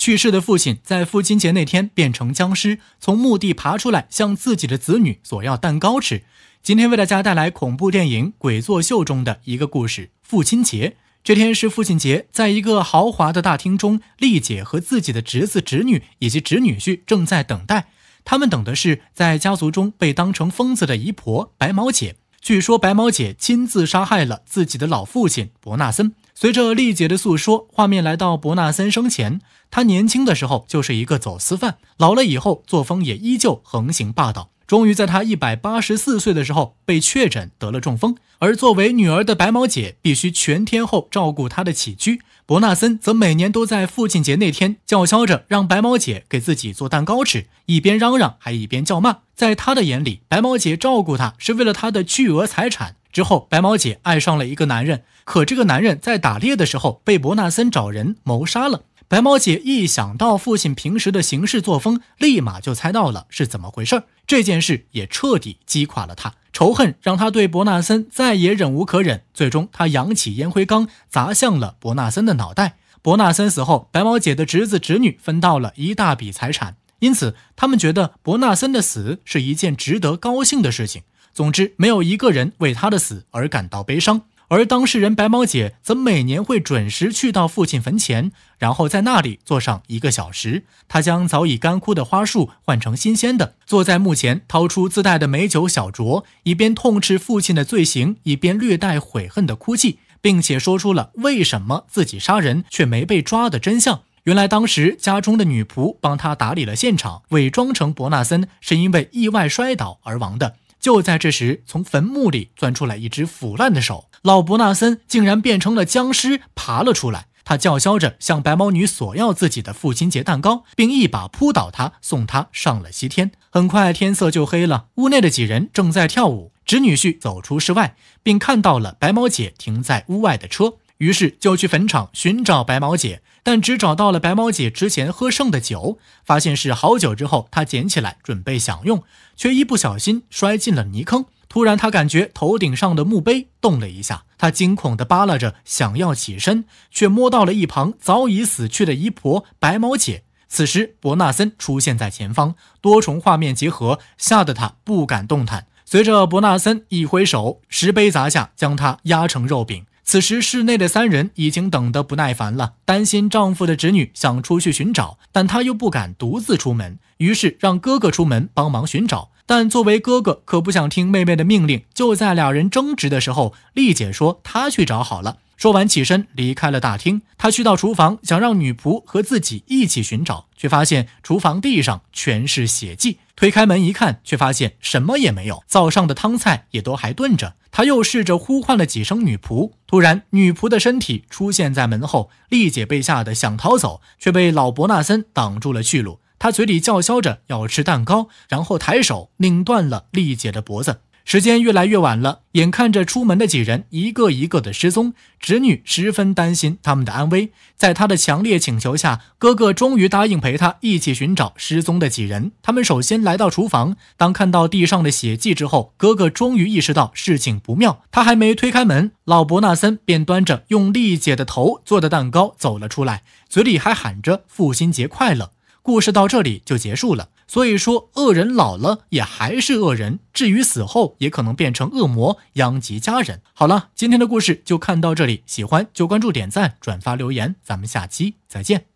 去世的父亲在父亲节那天变成僵尸，从墓地爬出来，向自己的子女索要蛋糕吃。今天为大家带来恐怖电影《鬼作秀》中的一个故事——父亲节。这天是父亲节，在一个豪华的大厅中，丽姐和自己的侄子、侄女以及侄女婿正在等待。他们等的是在家族中被当成疯子的姨婆白毛姐。据说白毛姐亲自杀害了自己的老父亲伯纳森。随着丽姐的诉说，画面来到伯纳森生前，他年轻的时候就是一个走私犯，老了以后作风也依旧横行霸道。终于在他一百八十四岁的时候被确诊得了中风，而作为女儿的白毛姐必须全天候照顾他的起居。伯纳森则每年都在父亲节那天叫嚣着让白毛姐给自己做蛋糕吃，一边嚷嚷还一边叫骂。在他的眼里，白毛姐照顾他是为了他的巨额财产。之后，白毛姐爱上了一个男人，可这个男人在打猎的时候被伯纳森找人谋杀了。白毛姐一想到父亲平时的行事作风，立马就猜到了是怎么回事儿。这件事也彻底击垮了他，仇恨让他对伯纳森再也忍无可忍。最终，他扬起烟灰缸砸向了伯纳森的脑袋。伯纳森死后，白毛姐的侄子侄女分到了一大笔财产，因此他们觉得伯纳森的死是一件值得高兴的事情。总之，没有一个人为他的死而感到悲伤。而当事人白毛姐则每年会准时去到父亲坟前，然后在那里坐上一个小时。她将早已干枯的花束换成新鲜的，坐在墓前，掏出自带的美酒小酌，一边痛斥父亲的罪行，一边略带悔恨的哭泣，并且说出了为什么自己杀人却没被抓的真相。原来，当时家中的女仆帮他打理了现场，伪装成伯纳森是因为意外摔倒而亡的。就在这时，从坟墓里钻出来一只腐烂的手，老伯纳森竟然变成了僵尸，爬了出来。他叫嚣着向白毛女索要自己的父亲节蛋糕，并一把扑倒她，送她上了西天。很快天色就黑了，屋内的几人正在跳舞。侄女婿走出室外，并看到了白毛姐停在屋外的车。于是就去坟场寻找白毛姐，但只找到了白毛姐之前喝剩的酒，发现是好酒之后，她捡起来准备享用，却一不小心摔进了泥坑。突然，他感觉头顶上的墓碑动了一下，他惊恐地扒拉着想要起身，却摸到了一旁早已死去的姨婆白毛姐。此时，伯纳森出现在前方，多重画面结合吓得他不敢动弹。随着伯纳森一挥手，石碑砸下，将他压成肉饼。此时，室内的三人已经等得不耐烦了，担心丈夫的侄女想出去寻找，但她又不敢独自出门，于是让哥哥出门帮忙寻找。但作为哥哥，可不想听妹妹的命令。就在两人争执的时候，丽姐说她去找好了。说完，起身离开了大厅。她去到厨房，想让女仆和自己一起寻找，却发现厨房地上全是血迹。推开门一看，却发现什么也没有。灶上的汤菜也都还炖着。他又试着呼唤了几声女仆，突然，女仆的身体出现在门后。丽姐被吓得想逃走，却被老伯纳森挡住了去路。他嘴里叫嚣着要吃蛋糕，然后抬手拧断了丽姐的脖子。时间越来越晚了，眼看着出门的几人一个一个的失踪，侄女十分担心他们的安危。在她的强烈请求下，哥哥终于答应陪她一起寻找失踪的几人。他们首先来到厨房，当看到地上的血迹之后，哥哥终于意识到事情不妙。他还没推开门，老伯纳森便端着用丽姐的头做的蛋糕走了出来，嘴里还喊着“父亲节快乐”。故事到这里就结束了，所以说恶人老了也还是恶人，至于死后也可能变成恶魔，殃及家人。好了，今天的故事就看到这里，喜欢就关注、点赞、转发、留言，咱们下期再见。